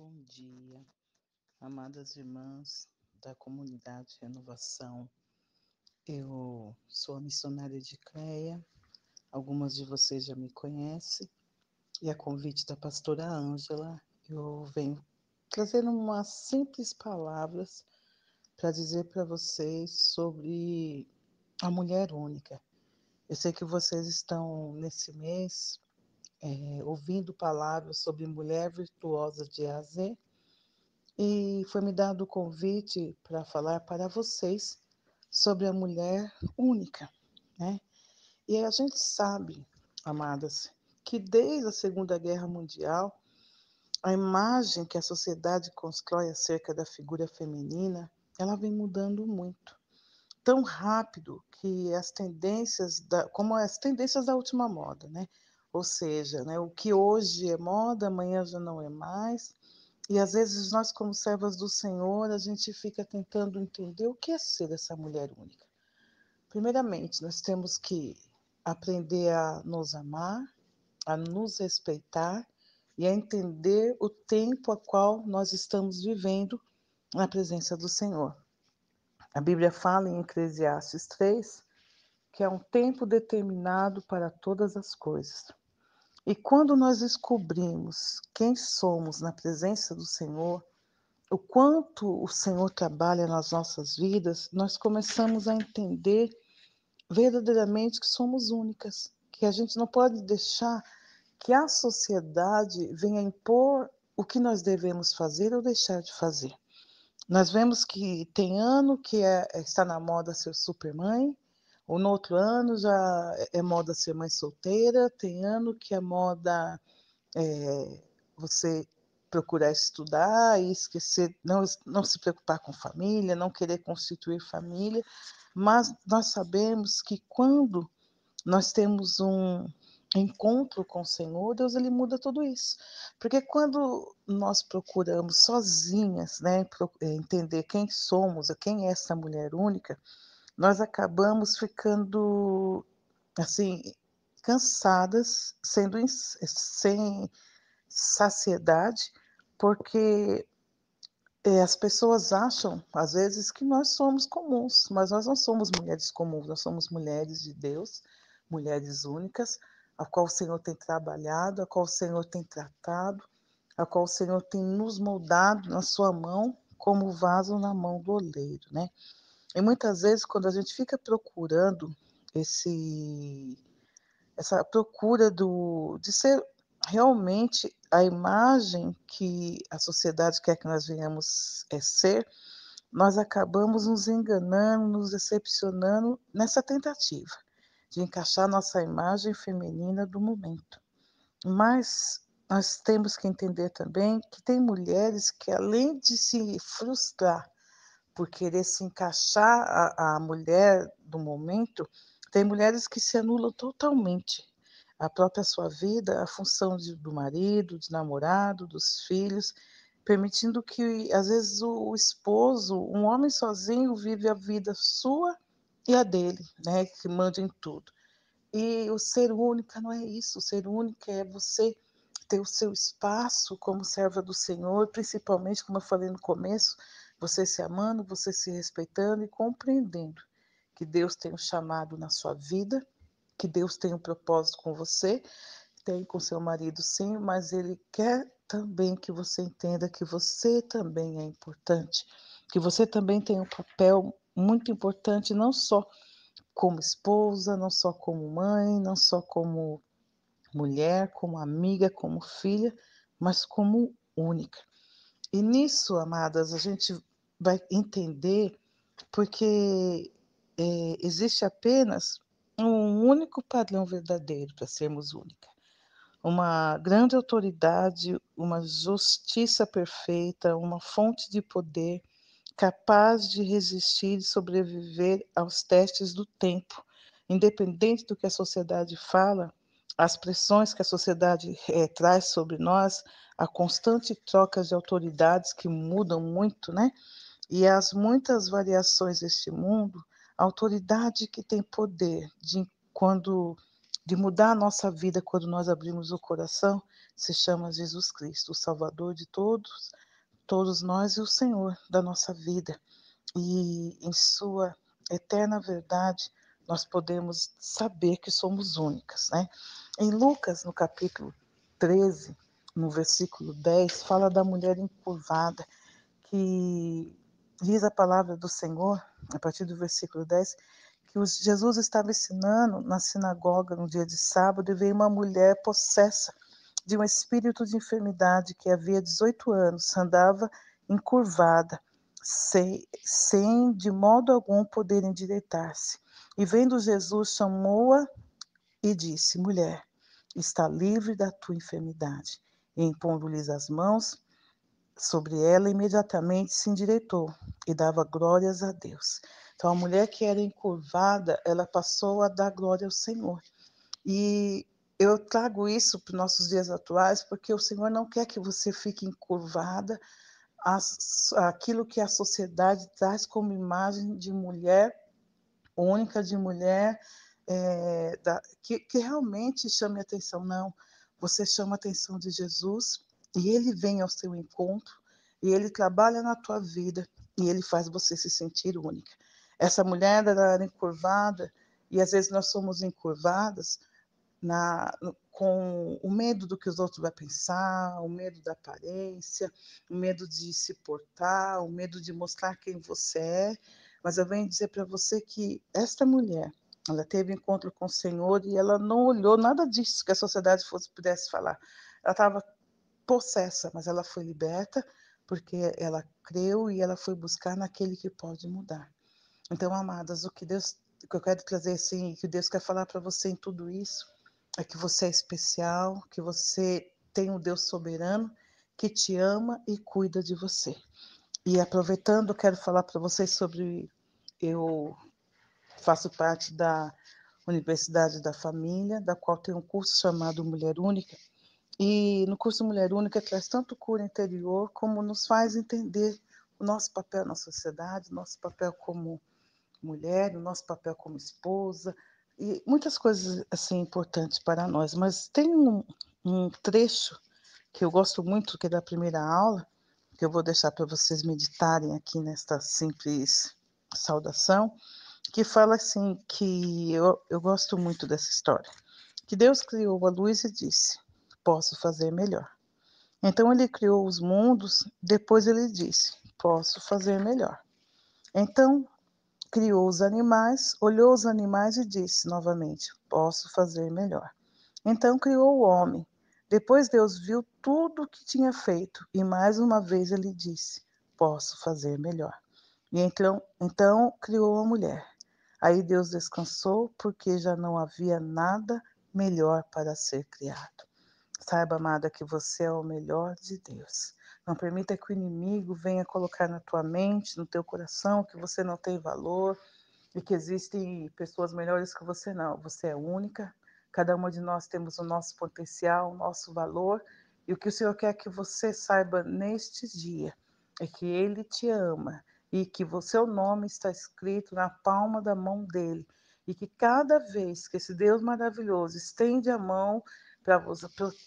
Bom dia, amadas irmãs da comunidade Renovação. Eu sou a missionária de Cleia, algumas de vocês já me conhecem, e a convite da pastora Ângela, eu venho trazer umas simples palavras para dizer para vocês sobre a mulher única. Eu sei que vocês estão nesse mês é, ouvindo palavras sobre mulher virtuosa de Aze, e foi me dado o convite para falar para vocês sobre a mulher única, né? E a gente sabe, amadas, que desde a Segunda Guerra Mundial, a imagem que a sociedade constrói acerca da figura feminina, ela vem mudando muito. Tão rápido que as tendências da, como as tendências da última moda, né? Ou seja, né, o que hoje é moda, amanhã já não é mais. E às vezes nós, como servas do Senhor, a gente fica tentando entender o que é ser essa mulher única. Primeiramente, nós temos que aprender a nos amar, a nos respeitar e a entender o tempo a qual nós estamos vivendo na presença do Senhor. A Bíblia fala em Eclesiastes 3 que é um tempo determinado para todas as coisas. E quando nós descobrimos quem somos na presença do Senhor, o quanto o Senhor trabalha nas nossas vidas, nós começamos a entender verdadeiramente que somos únicas, que a gente não pode deixar que a sociedade venha impor o que nós devemos fazer ou deixar de fazer. Nós vemos que tem ano que é, é está na moda ser supermãe, ou no outro ano já é, é moda ser mais solteira, tem ano que é moda é, você procurar estudar e esquecer, não, não se preocupar com família, não querer constituir família, mas nós sabemos que quando nós temos um encontro com o Senhor, Deus ele muda tudo isso. Porque quando nós procuramos sozinhas, né, eh, entender quem somos, quem é essa mulher única, nós acabamos ficando assim cansadas, sendo sem saciedade, porque é, as pessoas acham, às vezes, que nós somos comuns, mas nós não somos mulheres comuns, nós somos mulheres de Deus, mulheres únicas, a qual o Senhor tem trabalhado, a qual o Senhor tem tratado, a qual o Senhor tem nos moldado na sua mão, como vaso na mão do oleiro, né? E muitas vezes, quando a gente fica procurando esse, essa procura do, de ser realmente a imagem que a sociedade quer que nós venhamos é ser, nós acabamos nos enganando, nos decepcionando nessa tentativa de encaixar nossa imagem feminina do momento. Mas nós temos que entender também que tem mulheres que, além de se frustrar por querer se encaixar a, a mulher do momento, tem mulheres que se anulam totalmente a própria sua vida, a função de, do marido, de namorado, dos filhos, permitindo que, às vezes, o, o, esposo, um homem sozinho, vive a vida sua e a dele, né, que manda em tudo. E o ser única não é isso, o ser única é você ter o seu espaço como serva do Senhor, principalmente, como eu falei no começo, você se amando, você se respeitando e compreendendo que Deus tem um chamado na sua vida, que Deus tem um propósito com você, tem com seu marido sim, mas ele quer também que você entenda que você também é importante, que você também tem um papel muito importante, não só como esposa, não só como mãe, não só como mulher, como amiga, como filha, mas como única. E nisso, amadas, a gente vai entender porque é, existe apenas um único padrão verdadeiro para sermos única. Uma grande autoridade, uma justiça perfeita, uma fonte de poder capaz de resistir e sobreviver aos testes do tempo, independente do que a sociedade fala, as pressões que a sociedade é, traz sobre nós, a constante troca de autoridades que mudam muito, né? E as muitas variações deste mundo, a autoridade que tem poder de quando de mudar a nossa vida quando nós abrimos o coração, se chama Jesus Cristo, o Salvador de todos, todos nós e o Senhor da nossa vida. E em sua eterna verdade, nós podemos saber que somos únicas, né? Em Lucas, no capítulo 13, no versículo 10, fala da mulher encurvada, que diz a palavra do Senhor, a partir do versículo 10, que Jesus estava ensinando na sinagoga no dia de sábado e veio uma mulher possessa de um espírito de enfermidade que havia 18 anos, andava encurvada, sem, sem de modo algum poder endireitar-se. E vendo Jesus, chamou-a e disse: Mulher, está livre da tua enfermidade. Impondo-lhes as mãos sobre ela, imediatamente se endireitou e dava glórias a Deus. Então, a mulher que era encurvada, ela passou a dar glória ao Senhor. E eu trago isso para os nossos dias atuais, porque o Senhor não quer que você fique encurvada aquilo que a sociedade traz como imagem de mulher única, de mulher é, da, que, que realmente chame atenção. Não, você chama a atenção de Jesus e ele vem ao seu encontro e ele trabalha na tua vida e ele faz você se sentir única. Essa mulher era encurvada e às vezes nós somos encurvadas na, com o medo do que os outros vão pensar, o medo da aparência, o medo de se portar, o medo de mostrar quem você é. Mas eu venho dizer para você que esta mulher, ela teve encontro com o Senhor e ela não olhou nada disso que a sociedade fosse pudesse falar. Ela estava possessa, mas ela foi liberta porque ela creu e ela foi buscar naquele que pode mudar. Então, amadas, o que Deus, o que eu quero trazer assim, que Deus quer falar para você em tudo isso, é que você é especial, que você tem um Deus soberano que te ama e cuida de você. E aproveitando, quero falar para vocês sobre eu Faço parte da Universidade da Família, da qual tem um curso chamado Mulher Única. E no curso Mulher Única traz tanto cura interior como nos faz entender o nosso papel na sociedade, nosso papel como mulher, o nosso papel como esposa e muitas coisas assim importantes para nós. Mas tem um, um trecho que eu gosto muito que é da primeira aula, que eu vou deixar para vocês meditarem aqui nesta simples saudação, que fala assim, que eu, eu gosto muito dessa história, que Deus criou a luz e disse, posso fazer melhor. Então ele criou os mundos, depois ele disse, posso fazer melhor. Então criou os animais, olhou os animais e disse novamente, posso fazer melhor. Então criou o homem. Depois Deus viu tudo o que tinha feito e mais uma vez ele disse, posso fazer melhor. E então, então criou a mulher. Aí Deus descansou, porque já não havia nada melhor para ser criado. Saiba, amada, que você é o melhor de Deus. Não permita que o inimigo venha colocar na tua mente, no teu coração, que você não tem valor e que existem pessoas melhores que você não. Você é única. Cada uma de nós temos o nosso potencial, o nosso valor. E o que o Senhor quer que você saiba neste dia é que Ele te ama e que o seu nome está escrito na palma da mão dele e que cada vez que esse Deus maravilhoso estende a mão para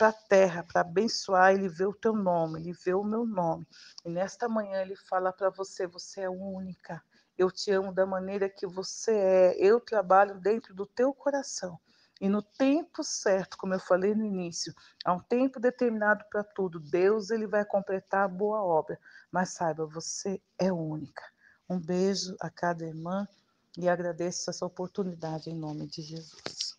a terra, para abençoar, ele vê o teu nome, ele vê o meu nome. E nesta manhã ele fala para você: você é única, eu te amo da maneira que você é, eu trabalho dentro do teu coração. E no tempo certo, como eu falei no início, há um tempo determinado para tudo, Deus ele vai completar a boa obra. Mas saiba, você é única. Um beijo a cada irmã e agradeço essa oportunidade em nome de Jesus.